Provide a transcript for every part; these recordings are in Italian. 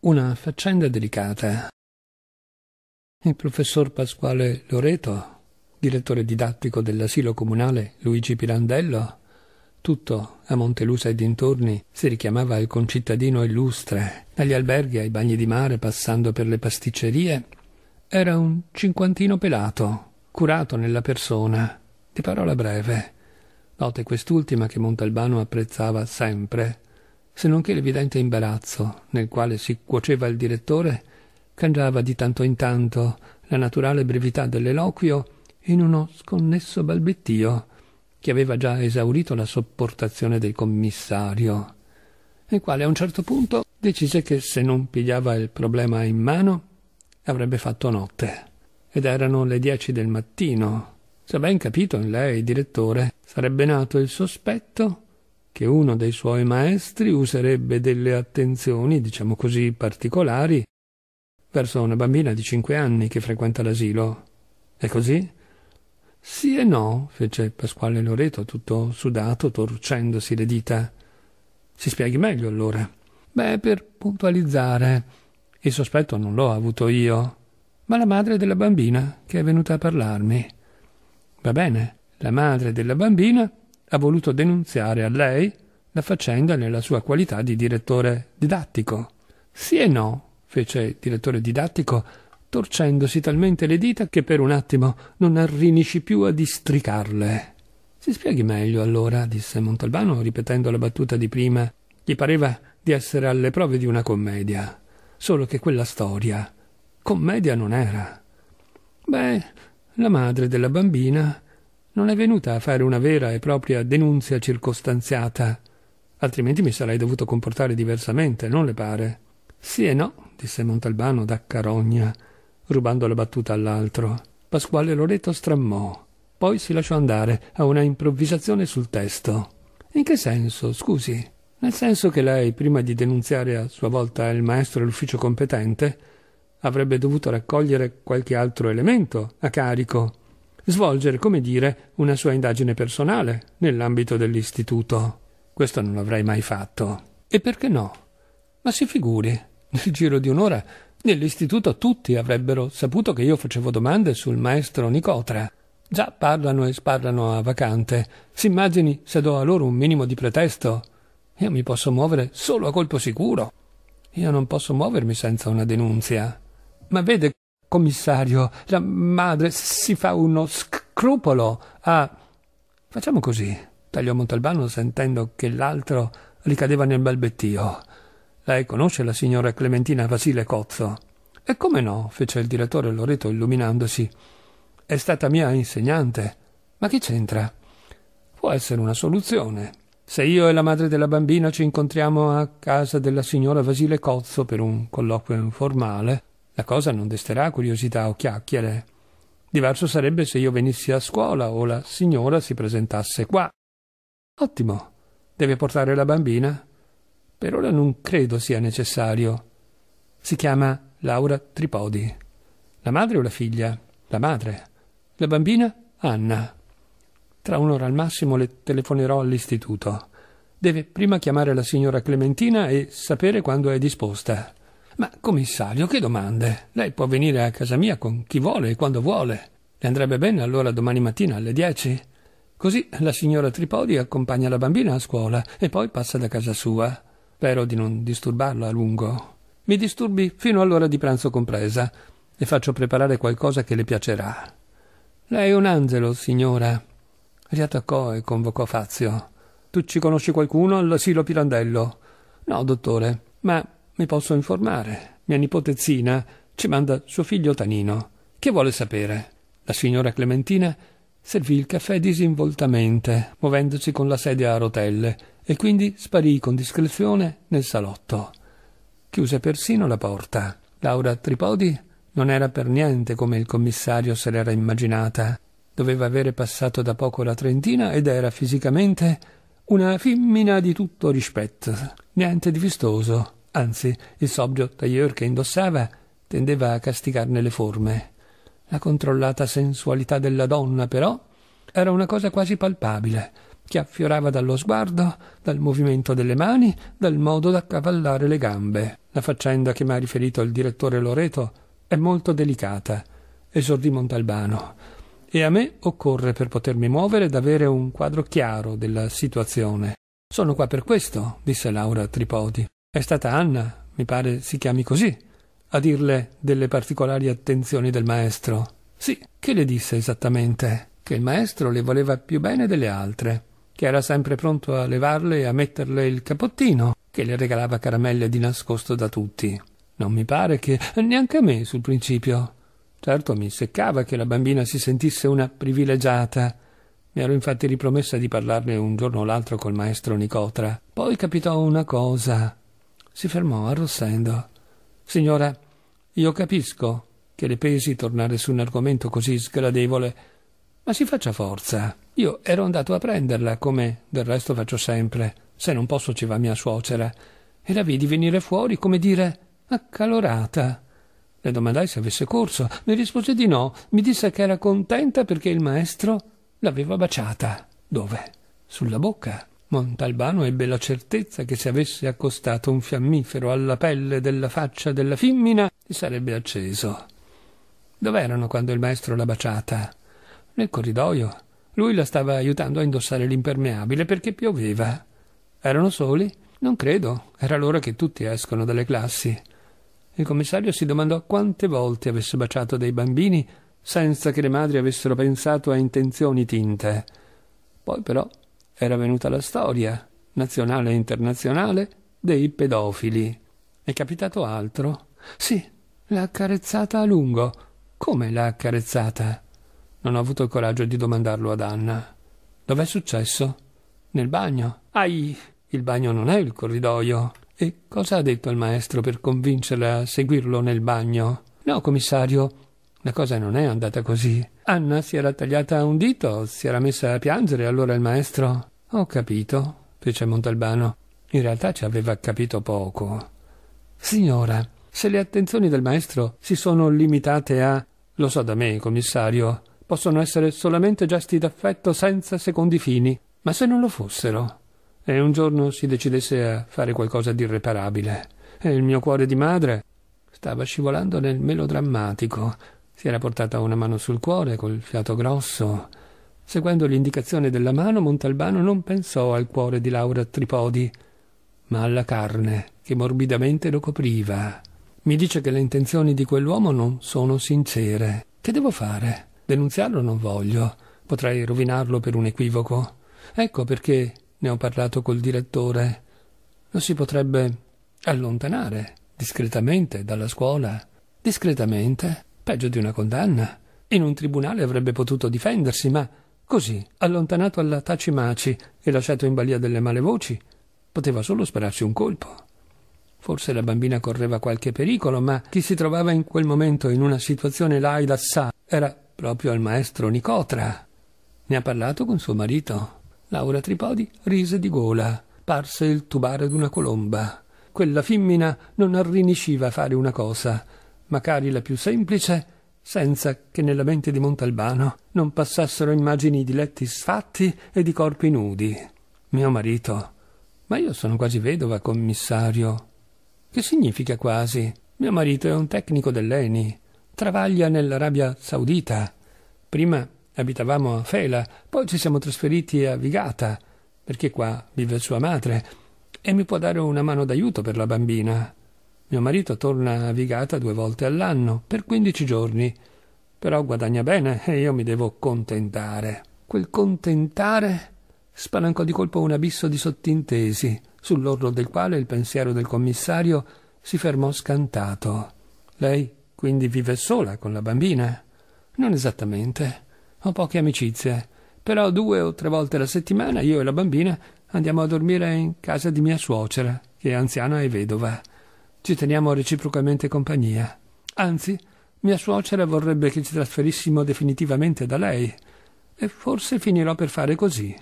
Una faccenda delicata. Il professor Pasquale Loreto, direttore didattico dell'asilo comunale Luigi Pirandello, tutto a Montelusa e dintorni si richiamava al concittadino illustre, dagli alberghi ai bagni di mare, passando per le pasticcerie, era un cinquantino pelato, curato nella persona, di parola breve. Note quest'ultima che Montalbano apprezzava sempre, se non che l'evidente imbarazzo nel quale si cuoceva il direttore cangiava di tanto in tanto la naturale brevità dell'eloquio in uno sconnesso balbettio che aveva già esaurito la sopportazione del commissario, il quale a un certo punto decise che se non pigliava il problema in mano avrebbe fatto notte. Ed erano le dieci del mattino. Se ben capito in lei, direttore, sarebbe nato il sospetto che uno dei suoi maestri userebbe delle attenzioni, diciamo così, particolari verso una bambina di cinque anni che frequenta l'asilo. È così? Sì e no, fece Pasquale Loreto, tutto sudato, torcendosi le dita. Si spieghi meglio allora. Beh, per puntualizzare, il sospetto non l'ho avuto io, ma la madre della bambina che è venuta a parlarmi. Va bene, la madre della bambina ha voluto denunziare a lei la faccenda nella sua qualità di direttore didattico. Sì e no, fece il direttore didattico, torcendosi talmente le dita che per un attimo non arrinisci più a districarle. Si spieghi meglio allora, disse Montalbano, ripetendo la battuta di prima. Gli pareva di essere alle prove di una commedia, solo che quella storia commedia non era. Beh, la madre della bambina non è venuta a fare una vera e propria denunzia circostanziata. Altrimenti mi sarei dovuto comportare diversamente, non le pare? Sì e no, disse Montalbano da carogna, rubando la battuta all'altro. Pasquale Loreto strammò. Poi si lasciò andare a una improvvisazione sul testo. In che senso, scusi? Nel senso che lei, prima di denunziare a sua volta il maestro e l'ufficio competente, avrebbe dovuto raccogliere qualche altro elemento a carico svolgere, come dire, una sua indagine personale nell'ambito dell'istituto. Questo non l'avrei mai fatto. E perché no? Ma si figuri, nel giro di un'ora nell'istituto tutti avrebbero saputo che io facevo domande sul maestro Nicotra. Già parlano e sparlano a vacante. Si immagini se do a loro un minimo di pretesto? Io mi posso muovere solo a colpo sicuro. Io non posso muovermi senza una denunzia. Ma vede commissario, la madre si fa uno scrupolo a... Facciamo così, tagliò Montalbano sentendo che l'altro ricadeva nel balbettio. Lei conosce la signora Clementina Vasile Cozzo? E come no? fece il direttore Loreto illuminandosi. È stata mia insegnante. Ma che c'entra? Può essere una soluzione. Se io e la madre della bambina ci incontriamo a casa della signora Vasile Cozzo per un colloquio informale, la cosa non desterà curiosità o chiacchiere. Diverso sarebbe se io venissi a scuola o la signora si presentasse qua. Ottimo. Deve portare la bambina? Per ora non credo sia necessario. Si chiama Laura Tripodi. La madre o la figlia? La madre. La bambina? Anna. Tra un'ora al massimo le telefonerò all'istituto. Deve prima chiamare la signora Clementina e sapere quando è disposta. Ma commissario, che domande? Lei può venire a casa mia con chi vuole e quando vuole. Le andrebbe bene allora domani mattina alle dieci? Così la signora Tripodi accompagna la bambina a scuola e poi passa da casa sua. Spero di non disturbarla a lungo. Mi disturbi fino all'ora di pranzo compresa. e faccio preparare qualcosa che le piacerà. Lei è un angelo, signora. Riattaccò e convocò Fazio. Tu ci conosci qualcuno all'asilo Pirandello? No, dottore, ma mi posso informare. Mia nipote Zina ci manda suo figlio Tanino. Che vuole sapere? La signora Clementina servì il caffè disinvoltamente, muovendosi con la sedia a rotelle, e quindi sparì con discrezione nel salotto. Chiuse persino la porta. Laura Tripodi non era per niente come il commissario se l'era immaginata. Doveva avere passato da poco la trentina ed era fisicamente una femmina di tutto rispetto, niente di vistoso, Anzi, il sobrio tailleur che indossava tendeva a castigarne le forme. La controllata sensualità della donna, però, era una cosa quasi palpabile, che affiorava dallo sguardo, dal movimento delle mani, dal modo d'accavallare le gambe. La faccenda che mi ha riferito il direttore Loreto è molto delicata, esordì Montalbano, e a me occorre per potermi muovere d'avere un quadro chiaro della situazione. Sono qua per questo, disse Laura Tripodi. È stata Anna, mi pare si chiami così, a dirle delle particolari attenzioni del maestro. Sì, che le disse esattamente? Che il maestro le voleva più bene delle altre, che era sempre pronto a levarle e a metterle il capottino, che le regalava caramelle di nascosto da tutti. Non mi pare che neanche a me sul principio. Certo mi seccava che la bambina si sentisse una privilegiata. Mi ero infatti ripromessa di parlarne un giorno o l'altro col maestro Nicotra. Poi capitò una cosa si fermò arrossendo. Signora, io capisco che le pesi tornare su un argomento così sgradevole, ma si faccia forza. Io ero andato a prenderla, come del resto faccio sempre. Se non posso ci va mia suocera. E la vidi venire fuori, come dire, accalorata. Le domandai se avesse corso. Mi rispose di no. Mi disse che era contenta perché il maestro l'aveva baciata. Dove? Sulla bocca. Montalbano ebbe la certezza che se avesse accostato un fiammifero alla pelle della faccia della femmina si sarebbe acceso. Dov'erano quando il maestro l'ha baciata? Nel corridoio. Lui la stava aiutando a indossare l'impermeabile perché pioveva. Erano soli? Non credo. Era l'ora che tutti escono dalle classi. Il commissario si domandò quante volte avesse baciato dei bambini senza che le madri avessero pensato a intenzioni tinte. Poi però era venuta la storia, nazionale e internazionale, dei pedofili. È capitato altro? Sì, l'ha accarezzata a lungo. Come l'ha accarezzata? Non ho avuto il coraggio di domandarlo ad Anna. Dov'è successo? Nel bagno. Ai! Il bagno non è il corridoio. E cosa ha detto il maestro per convincerla a seguirlo nel bagno? No, commissario, la cosa non è andata così. Anna si era tagliata un dito, si era messa a piangere, allora il maestro. Ho capito, fece Montalbano. In realtà ci aveva capito poco. Signora, se le attenzioni del maestro si sono limitate a lo so da me, commissario, possono essere solamente gesti d'affetto senza secondi fini, ma se non lo fossero e un giorno si decidesse a fare qualcosa di irreparabile e il mio cuore di madre stava scivolando nel melodrammatico si era portata una mano sul cuore, col fiato grosso. Seguendo l'indicazione della mano, Montalbano non pensò al cuore di Laura Tripodi, ma alla carne che morbidamente lo copriva. Mi dice che le intenzioni di quell'uomo non sono sincere. Che devo fare? Denunziarlo non voglio. Potrei rovinarlo per un equivoco. Ecco perché ne ho parlato col direttore. Lo si potrebbe allontanare discretamente dalla scuola. Discretamente? peggio di una condanna. In un tribunale avrebbe potuto difendersi, ma così, allontanato alla tacimaci e lasciato in balia delle male voci, poteva solo sperarsi un colpo. Forse la bambina correva qualche pericolo, ma chi si trovava in quel momento in una situazione laida sa era proprio il maestro Nicotra. Ne ha parlato con suo marito. Laura Tripodi rise di gola, parse il tubare d'una colomba. Quella femmina non arrinisciva a fare una cosa, magari la più semplice, senza che nella mente di Montalbano non passassero immagini di letti sfatti e di corpi nudi. Mio marito. Ma io sono quasi vedova, commissario. Che significa quasi? Mio marito è un tecnico dell'ENI. Travaglia nell'Arabia Saudita. Prima abitavamo a Fela, poi ci siamo trasferiti a Vigata, perché qua vive sua madre, e mi può dare una mano d'aiuto per la bambina. Mio marito torna a Vigata due volte all'anno, per quindici giorni. Però guadagna bene e io mi devo contentare. Quel contentare spalancò di colpo un abisso di sottintesi, sull'orlo del quale il pensiero del commissario si fermò scantato. Lei quindi vive sola con la bambina? Non esattamente. Ho poche amicizie, però due o tre volte alla settimana io e la bambina andiamo a dormire in casa di mia suocera, che è anziana e vedova. Ci teniamo reciprocamente compagnia. Anzi, mia suocera vorrebbe che ci trasferissimo definitivamente da lei. E forse finirò per fare così.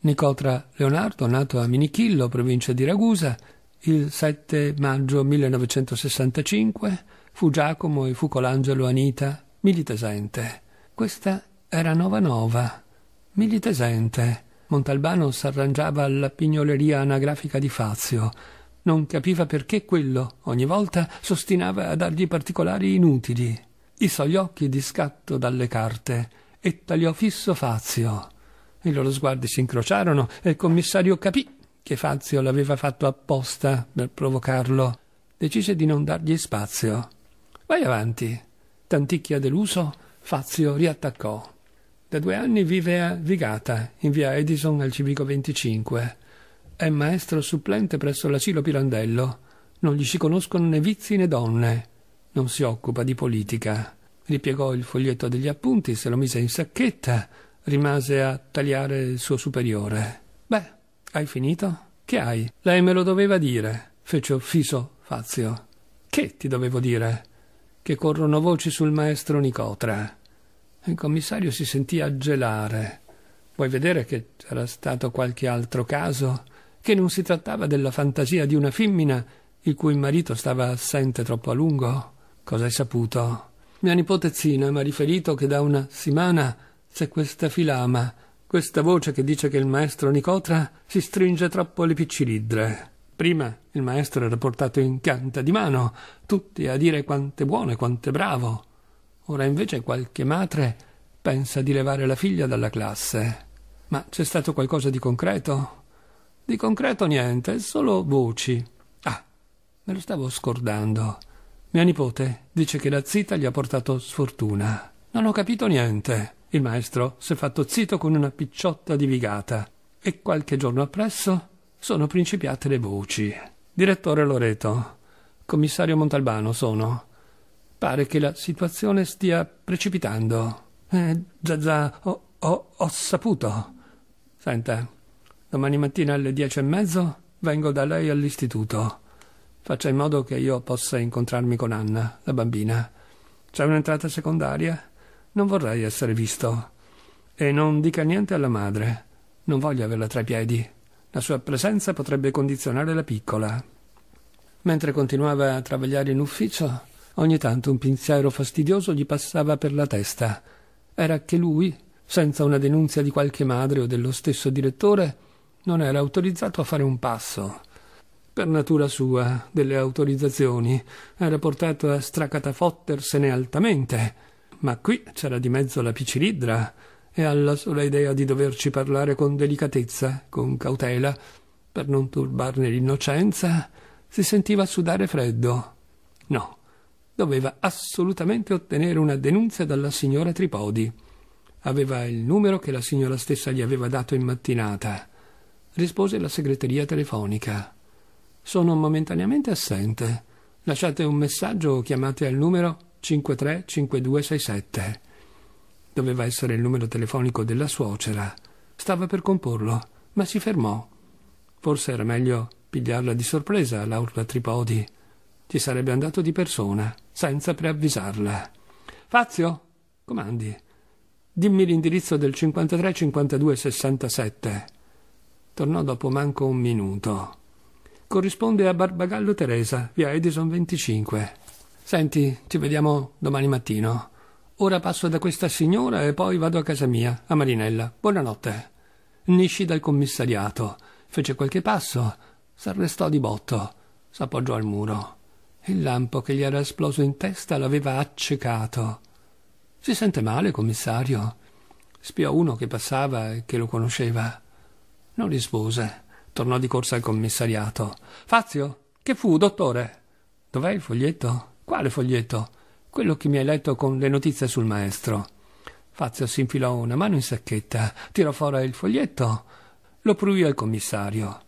Nicotra Leonardo, nato a Minichillo, provincia di Ragusa, il 7 maggio 1965, fu Giacomo e fu Colangelo Anita Militesente. Questa era Nova Nova. Militesente. Montalbano s'arrangiava alla pignoleria anagrafica di Fazio. Non capiva perché quello, ogni volta, s'ostinava a dargli particolari inutili. Isò gli occhi di scatto dalle carte e tagliò fisso Fazio. I loro sguardi si incrociarono e il commissario capì che Fazio l'aveva fatto apposta per provocarlo. Decise di non dargli spazio. Vai avanti. Tanticchia deluso, Fazio riattaccò. Da due anni vive a Vigata, in via Edison al civico 25 è maestro supplente presso l'asilo Pirandello. Non gli si conoscono né vizi né donne. Non si occupa di politica. Ripiegò il foglietto degli appunti, se lo mise in sacchetta, rimase a tagliare il suo superiore. Beh, hai finito? Che hai? Lei me lo doveva dire, fece offiso Fazio. Che ti dovevo dire? Che corrono voci sul maestro Nicotra. Il commissario si sentì a gelare. Vuoi vedere che c'era stato qualche altro caso? che non si trattava della fantasia di una femmina il cui marito stava assente troppo a lungo? Cosa hai saputo? Mia nipote Zina mi ha riferito che da una settimana c'è questa filama, questa voce che dice che il maestro Nicotra si stringe troppo alle picciridre. Prima il maestro era portato in pianta di mano, tutti a dire quanto è buono e quanto è bravo. Ora invece qualche madre pensa di levare la figlia dalla classe. Ma c'è stato qualcosa di concreto? Di concreto niente, solo voci. Ah, me lo stavo scordando. Mia nipote dice che la zita gli ha portato sfortuna. Non ho capito niente. Il maestro si è fatto zitto con una picciotta di vigata e qualche giorno appresso sono principiate le voci. Direttore Loreto, commissario Montalbano sono. Pare che la situazione stia precipitando. Eh, già già, ho, ho, ho saputo. Senta, Domani mattina alle dieci e mezzo vengo da lei all'istituto. Faccia in modo che io possa incontrarmi con Anna, la bambina. C'è un'entrata secondaria? Non vorrei essere visto. E non dica niente alla madre. Non voglio averla tra i piedi. La sua presenza potrebbe condizionare la piccola. Mentre continuava a travagliare in ufficio, ogni tanto un pensiero fastidioso gli passava per la testa. Era che lui, senza una denunzia di qualche madre o dello stesso direttore, non era autorizzato a fare un passo. Per natura sua, delle autorizzazioni, era portato a stracatafottersene altamente. Ma qui c'era di mezzo la picilidra, e alla sola idea di doverci parlare con delicatezza, con cautela, per non turbarne l'innocenza, si sentiva sudare freddo. No, doveva assolutamente ottenere una denuncia dalla signora Tripodi. Aveva il numero che la signora stessa gli aveva dato in mattinata rispose la segreteria telefonica. Sono momentaneamente assente. Lasciate un messaggio o chiamate al numero 535267. Doveva essere il numero telefonico della suocera. Stava per comporlo, ma si fermò. Forse era meglio pigliarla di sorpresa, Laura Tripodi. Ci sarebbe andato di persona, senza preavvisarla. Fazio, comandi. Dimmi l'indirizzo del 53 52 67. Tornò dopo manco un minuto. Corrisponde a Barbagallo Teresa, via Edison 25. Senti, ci vediamo domani mattino. Ora passo da questa signora e poi vado a casa mia, a Marinella. Buonanotte. Nisci dal commissariato. Fece qualche passo, s'arrestò di botto, s'appoggiò al muro. Il lampo che gli era esploso in testa l'aveva accecato. Si sente male, commissario? Spiò uno che passava e che lo conosceva. Non rispose. Tornò di corsa al commissariato. Fazio, che fu, dottore? Dov'è il foglietto? Quale foglietto? Quello che mi hai letto con le notizie sul maestro. Fazio si infilò una mano in sacchetta, tirò fuori il foglietto, lo pruì al commissario.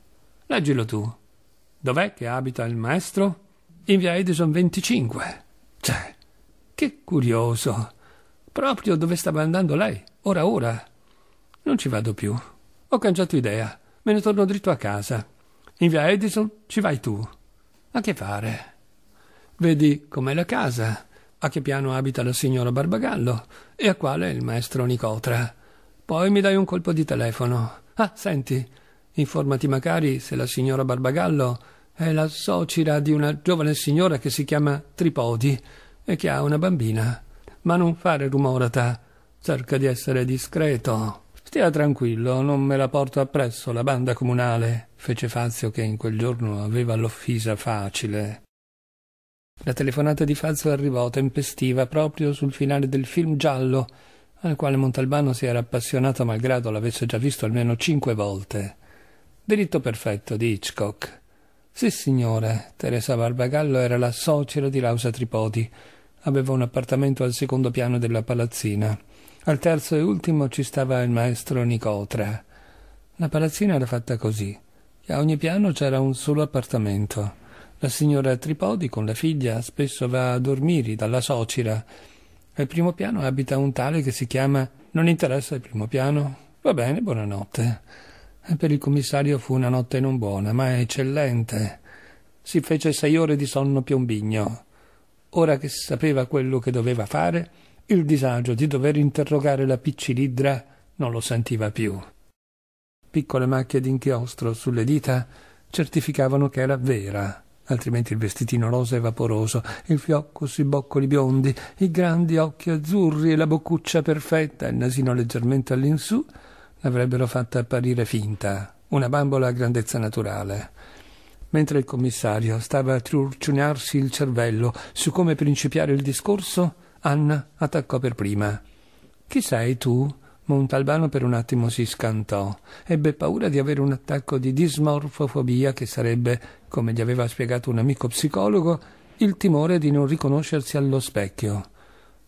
Leggilo tu. Dov'è che abita il maestro? In via Edison 25. Cioè, che curioso. Proprio dove stava andando lei, ora ora. Non ci vado più. Ho cangiato idea. Me ne torno dritto a casa. In via Edison ci vai tu. A che fare? Vedi com'è la casa, a che piano abita la signora Barbagallo e a quale il maestro Nicotra. Poi mi dai un colpo di telefono. Ah, senti, informati magari se la signora Barbagallo è la socira di una giovane signora che si chiama Tripodi e che ha una bambina. Ma non fare rumorata. Cerca di essere discreto. Stia tranquillo, non me la porto appresso la banda comunale, fece Fazio che in quel giorno aveva l'offisa facile. La telefonata di Fazio arrivò tempestiva proprio sul finale del film giallo, al quale Montalbano si era appassionato malgrado l'avesse già visto almeno cinque volte. Diritto perfetto di Hitchcock. Sì, signore, Teresa Barbagallo era la suocera di Lausa Tripodi. Aveva un appartamento al secondo piano della palazzina. Al terzo e ultimo ci stava il maestro Nicotra. La palazzina era fatta così. A ogni piano c'era un solo appartamento. La signora Tripodi con la figlia spesso va a dormire dalla socira. Al primo piano abita un tale che si chiama Non interessa il primo piano. Va bene, buonanotte. E per il commissario fu una notte non buona, ma eccellente. Si fece sei ore di sonno piombigno. Ora che sapeva quello che doveva fare, il disagio di dover interrogare la piccilidra non lo sentiva più. Piccole macchie d'inchiostro sulle dita certificavano che era vera, altrimenti il vestitino rosa e vaporoso, il fiocco sui boccoli biondi, i grandi occhi azzurri e la boccuccia perfetta, il nasino leggermente all'insù, l'avrebbero fatta apparire finta, una bambola a grandezza naturale. Mentre il commissario stava a trucciunarsi il cervello su come principiare il discorso, Anna attaccò per prima. Chi sei tu? Montalbano per un attimo si scantò. Ebbe paura di avere un attacco di dismorfofobia che sarebbe, come gli aveva spiegato un amico psicologo, il timore di non riconoscersi allo specchio.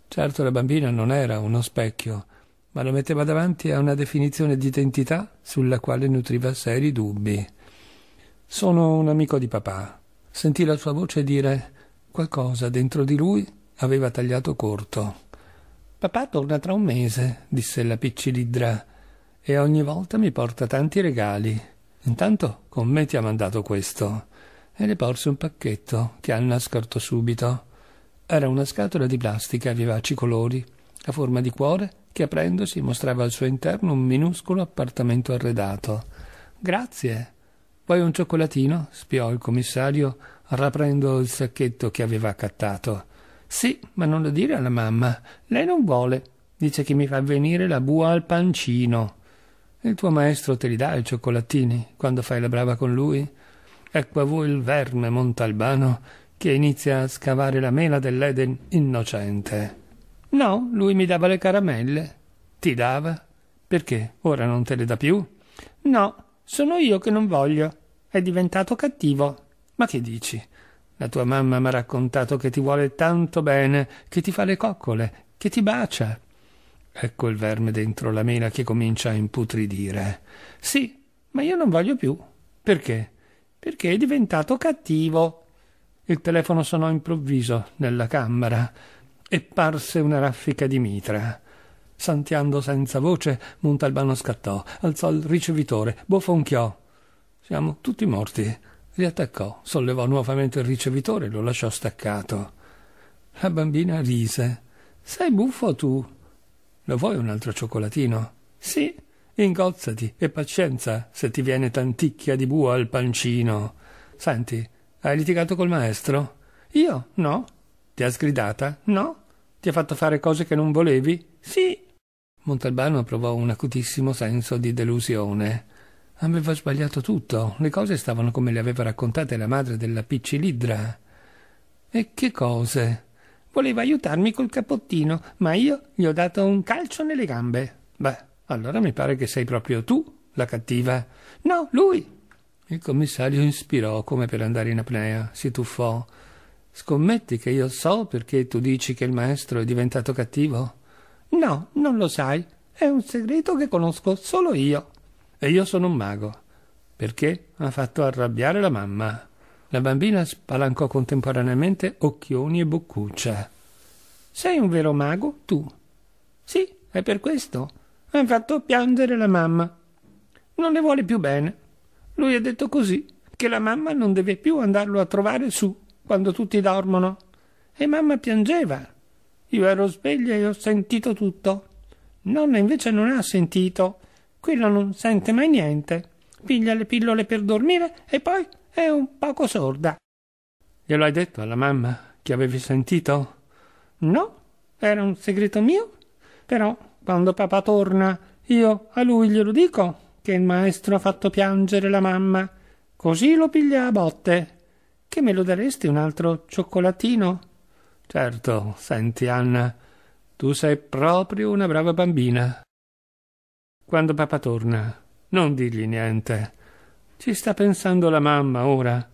Certo la bambina non era uno specchio, ma lo metteva davanti a una definizione di identità sulla quale nutriva seri dubbi. Sono un amico di papà. Sentì la sua voce dire qualcosa dentro di lui aveva tagliato corto. Papà torna tra un mese, disse la piccilidra, e ogni volta mi porta tanti regali. Intanto con me ti ha mandato questo. E le porse un pacchetto che Anna scartò subito. Era una scatola di plastica a vivaci colori, a forma di cuore, che aprendosi mostrava al suo interno un minuscolo appartamento arredato. Grazie. Vuoi un cioccolatino? spiò il commissario, raprendo il sacchetto che aveva accattato. Sì, ma non lo dire alla mamma. Lei non vuole. Dice che mi fa venire la bua al pancino. Il tuo maestro te li dà i cioccolatini quando fai la brava con lui? Ecco a voi il verme montalbano che inizia a scavare la mela dell'Eden innocente. No, lui mi dava le caramelle. Ti dava? Perché ora non te le dà più? No, sono io che non voglio. È diventato cattivo. Ma che dici? La tua mamma mi ha raccontato che ti vuole tanto bene, che ti fa le coccole, che ti bacia. Ecco il verme dentro la mela che comincia a imputridire. Sì, ma io non voglio più. Perché? Perché è diventato cattivo. Il telefono sonò improvviso nella camera e parse una raffica di mitra. Santiando senza voce, Montalbano scattò, alzò il ricevitore, bofonchiò. Siamo tutti morti. Li attaccò, sollevò nuovamente il ricevitore e lo lasciò staccato. La bambina rise. Sei buffo tu. Lo vuoi un altro cioccolatino? Sì, ingozzati e pazienza se ti viene tanticchia di bua al pancino. Senti, hai litigato col maestro? Io? No. Ti ha sgridata? No. Ti ha fatto fare cose che non volevi? Sì. Montalbano provò un acutissimo senso di delusione. Aveva sbagliato tutto, le cose stavano come le aveva raccontate la madre della piccilidra. E che cose? Voleva aiutarmi col cappottino, ma io gli ho dato un calcio nelle gambe. Beh, allora mi pare che sei proprio tu la cattiva. No, lui! Il commissario ispirò come per andare in apnea, si tuffò. Scommetti che io so perché tu dici che il maestro è diventato cattivo? No, non lo sai. È un segreto che conosco solo io. E io sono un mago. Perché? Ha fatto arrabbiare la mamma. La bambina spalancò contemporaneamente occhioni e boccuccia. Sei un vero mago, tu? Sì, è per questo. Hai fatto piangere la mamma. Non le vuole più bene. Lui ha detto così, che la mamma non deve più andarlo a trovare su, quando tutti dormono. E mamma piangeva. Io ero sveglia e ho sentito tutto. Nonna invece non ha sentito quello non sente mai niente, piglia le pillole per dormire e poi è un poco sorda. Glielo hai detto alla mamma che avevi sentito? No, era un segreto mio, però quando papà torna io a lui glielo dico che il maestro ha fatto piangere la mamma, così lo piglia a botte. Che me lo daresti un altro cioccolatino? Certo, senti Anna, tu sei proprio una brava bambina. Quando papà torna, non digli niente. Ci sta pensando la mamma ora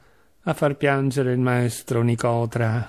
a far piangere il maestro Nicotra.